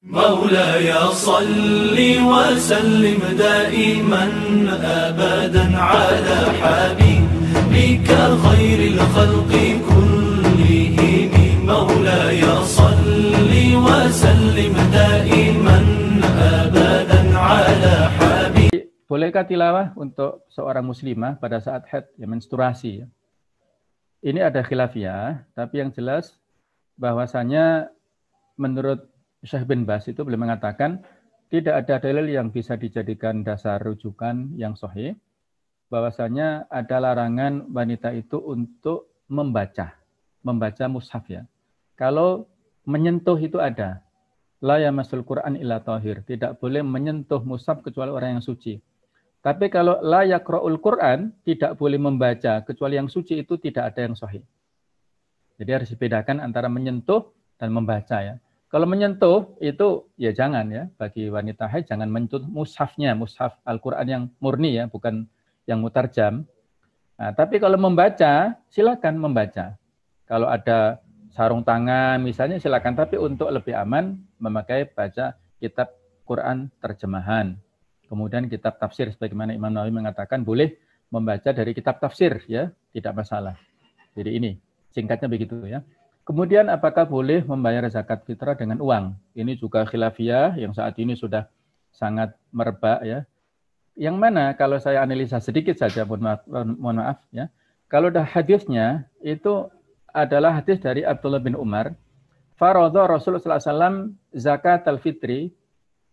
مولاي صل وسلم دائما ابدا على حبيبك خير الخلق كلهم مولاي صل وسلم دائما ابدا على حبيبك Bolehkah tilawah untuk seorang muslimah pada saat head ya, menstruasi? Ya? Ini ada khilafiyah, tapi yang jelas bahwasanya menurut Syekh bin Bas itu beliau mengatakan tidak ada dalil yang bisa dijadikan dasar rujukan yang sahih bahwasanya ada larangan wanita itu untuk membaca, membaca mushaf ya. Kalau menyentuh itu ada. La yamasul Quran illa tahir. Tidak boleh menyentuh mushaf kecuali orang yang suci. Tapi kalau la yakra'ul Quran, tidak boleh membaca kecuali yang suci itu tidak ada yang sahih. Jadi harus dibedakan antara menyentuh dan membaca ya. Kalau menyentuh itu ya jangan ya bagi wanita haid jangan menyentuh mushafnya, mushaf Al-Qur'an yang murni ya, bukan yang mutarjam. Nah, tapi kalau membaca silakan membaca. Kalau ada sarung tangan misalnya silakan tapi untuk lebih aman memakai baca kitab Quran terjemahan. Kemudian kitab tafsir sebagaimana Imam Nawawi mengatakan boleh membaca dari kitab tafsir ya, tidak masalah. Jadi ini singkatnya begitu ya. Kemudian apakah boleh membayar zakat fitrah dengan uang? Ini juga khilafiyah yang saat ini sudah sangat merebak ya. Yang mana kalau saya analisa sedikit saja, mohon maaf, mohon maaf ya. Kalau dah hadisnya itu adalah hadis dari Abdullah bin Umar. Faradha Rasulullah SAW zakat al-fitri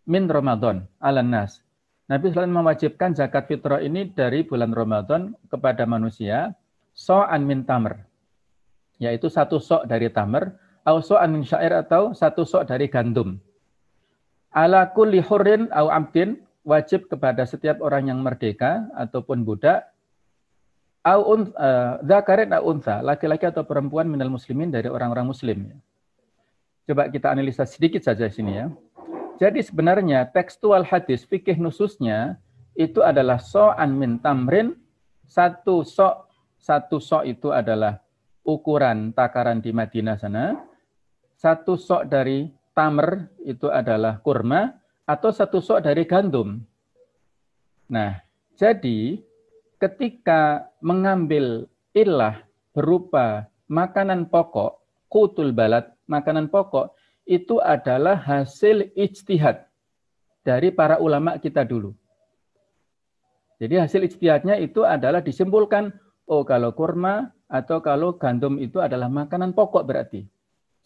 min Ramadan ala nas. Nabi SAW mewajibkan zakat fitrah ini dari bulan Ramadan kepada manusia. So'an min tamr yaitu satu sok dari tamar, au sok min syair atau satu sok dari gandum. Ala kulli hurrin au amtin wajib kepada setiap orang yang merdeka ataupun budak, au un, eh, zakarin au untha, laki-laki atau perempuan minal muslimin dari orang-orang muslim. Coba kita analisa sedikit saja sini ya. Jadi sebenarnya tekstual hadis fikih nususnya itu adalah so'an min tamrin, satu sok, satu sok itu adalah ukuran takaran di Madinah sana, satu sok dari tamer itu adalah kurma atau satu sok dari gandum. Nah, jadi ketika mengambil ilah berupa makanan pokok, kutul balat, makanan pokok, itu adalah hasil ijtihad dari para ulama kita dulu. Jadi hasil ijtihadnya itu adalah disimpulkan, oh kalau kurma atau kalau gandum itu adalah makanan pokok berarti.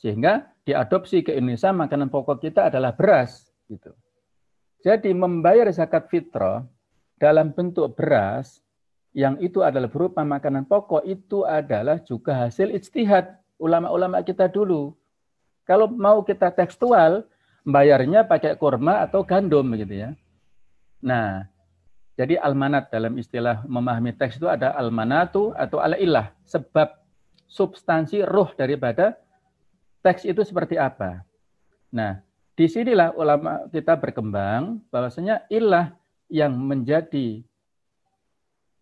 Sehingga diadopsi ke Indonesia makanan pokok kita adalah beras gitu. Jadi membayar zakat fitrah dalam bentuk beras yang itu adalah berupa makanan pokok itu adalah juga hasil ijtihad ulama-ulama kita dulu. Kalau mau kita tekstual, bayarnya pakai kurma atau gandum gitu ya. Nah, jadi almanat dalam istilah memahami teks itu ada almanatu atau ala ilah sebab substansi ruh daripada teks itu seperti apa. Nah, disinilah ulama kita berkembang bahwasanya ilah yang menjadi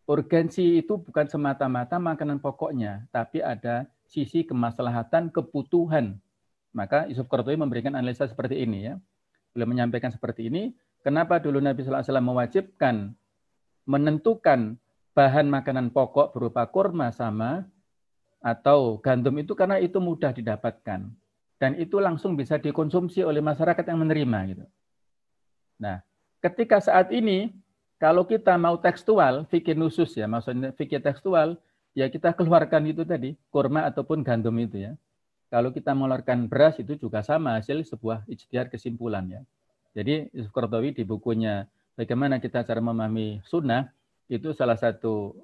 urgensi itu bukan semata-mata makanan pokoknya, tapi ada sisi kemaslahatan, kebutuhan. Maka Yusuf Qardawi memberikan analisa seperti ini ya. Beliau menyampaikan seperti ini, kenapa dulu Nabi Alaihi Wasallam mewajibkan menentukan bahan makanan pokok berupa kurma sama atau gandum itu karena itu mudah didapatkan dan itu langsung bisa dikonsumsi oleh masyarakat yang menerima gitu. Nah, ketika saat ini kalau kita mau tekstual fikir nusus ya maksudnya fikir tekstual ya kita keluarkan itu tadi kurma ataupun gandum itu ya. Kalau kita mengeluarkan beras itu juga sama hasil sebuah ijtihad kesimpulan ya. Jadi Yusuf Kordowi di bukunya bagaimana kita cara memahami sunnah, itu salah satu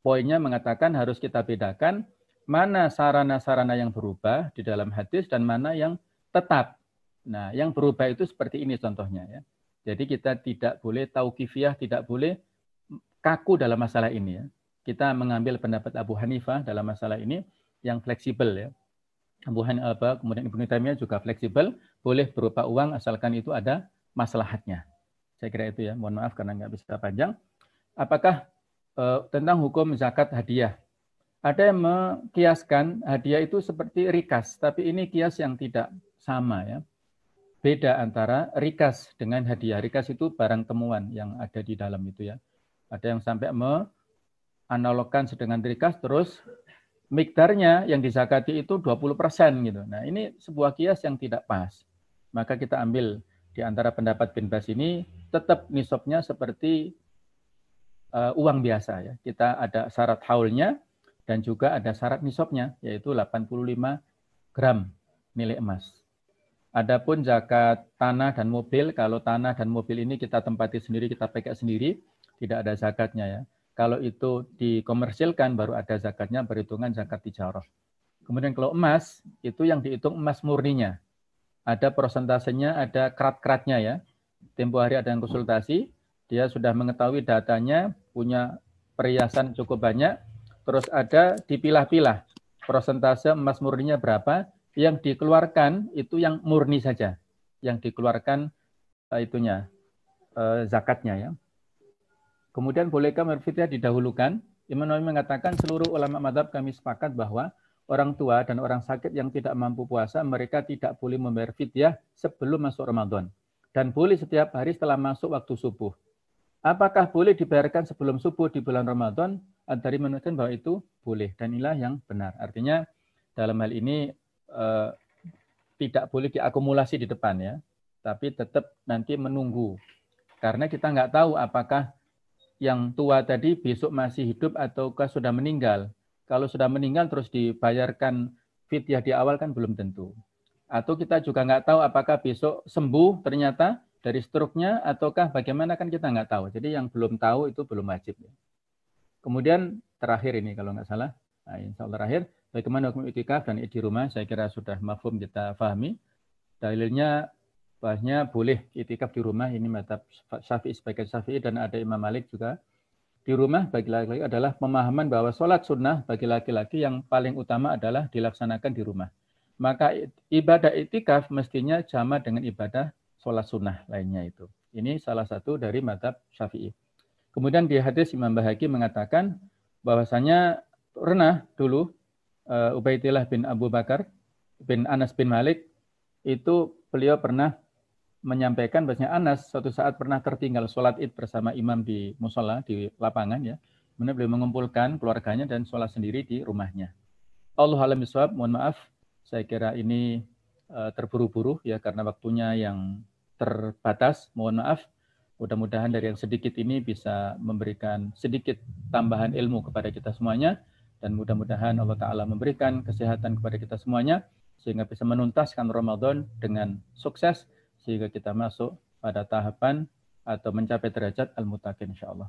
poinnya mengatakan harus kita bedakan mana sarana-sarana yang berubah di dalam hadis dan mana yang tetap. Nah, yang berubah itu seperti ini contohnya ya. Jadi kita tidak boleh tahu kifiah, tidak boleh kaku dalam masalah ini ya. Kita mengambil pendapat Abu Hanifah dalam masalah ini yang fleksibel ya. Abu Hanifah kemudian Ibnu Taimiyah juga fleksibel, boleh berupa uang asalkan itu ada maslahatnya. Saya kira itu ya. Mohon maaf karena nggak bisa panjang. Apakah eh, tentang hukum zakat hadiah? Ada yang mengkiaskan hadiah itu seperti rikas, tapi ini kias yang tidak sama ya. Beda antara rikas dengan hadiah. Rikas itu barang temuan yang ada di dalam itu ya. Ada yang sampai menganalogkan dengan rikas terus miktarnya yang disakati itu 20% gitu. Nah, ini sebuah kias yang tidak pas. Maka kita ambil di antara pendapat Bin Bas ini tetap nisabnya seperti uh, uang biasa ya. Kita ada syarat haulnya dan juga ada syarat nisabnya yaitu 85 gram nilai emas. Adapun zakat tanah dan mobil, kalau tanah dan mobil ini kita tempati sendiri, kita pakai sendiri, tidak ada zakatnya ya. Kalau itu dikomersilkan baru ada zakatnya perhitungan zakat tijarah. Kemudian kalau emas, itu yang dihitung emas murninya. Ada persentasenya, ada kerat-keratnya ya tempo hari ada yang konsultasi, dia sudah mengetahui datanya, punya perhiasan cukup banyak, terus ada dipilah-pilah prosentase emas murninya berapa, yang dikeluarkan itu yang murni saja, yang dikeluarkan eh, itunya eh, zakatnya ya. Kemudian bolehkah merfitnya didahulukan? Imam Nawawi mengatakan seluruh ulama madhab kami sepakat bahwa orang tua dan orang sakit yang tidak mampu puasa mereka tidak boleh membayar sebelum masuk Ramadan dan boleh setiap hari setelah masuk waktu subuh. Apakah boleh dibayarkan sebelum subuh di bulan Ramadan? Dari menurutkan bahwa itu boleh dan inilah yang benar. Artinya dalam hal ini eh, tidak boleh diakumulasi di depan ya, tapi tetap nanti menunggu karena kita nggak tahu apakah yang tua tadi besok masih hidup ataukah sudah meninggal. Kalau sudah meninggal terus dibayarkan fitiah di awal kan belum tentu. Atau kita juga nggak tahu apakah besok sembuh ternyata dari struknya ataukah bagaimana kan kita nggak tahu. Jadi yang belum tahu itu belum wajib. Ya. Kemudian terakhir ini kalau nggak salah, nah, insya Allah terakhir, bagaimana hukum itikaf dan di rumah saya kira sudah mafhum kita fahami. Dalilnya bahasnya boleh itikaf di rumah ini mata syafi'i sebagai syafi'i dan ada Imam Malik juga di rumah bagi laki-laki adalah pemahaman bahwa sholat sunnah bagi laki-laki yang paling utama adalah dilaksanakan di rumah maka ibadah itikaf mestinya sama dengan ibadah sholat sunnah lainnya itu. Ini salah satu dari madhab syafi'i. Kemudian di hadis Imam Bahaki mengatakan bahwasanya pernah dulu uh, Ubaidillah bin Abu Bakar bin Anas bin Malik itu beliau pernah menyampaikan bahwasanya Anas suatu saat pernah tertinggal sholat id bersama imam di musola di lapangan ya. Kemudian beliau mengumpulkan keluarganya dan sholat sendiri di rumahnya. Allah alamiswab, mohon maaf saya kira ini eh, terburu-buru ya karena waktunya yang terbatas. Mohon maaf. Mudah-mudahan dari yang sedikit ini bisa memberikan sedikit tambahan ilmu kepada kita semuanya dan mudah-mudahan Allah taala memberikan kesehatan kepada kita semuanya sehingga bisa menuntaskan Ramadan dengan sukses sehingga kita masuk pada tahapan atau mencapai derajat al mutaqin insyaallah.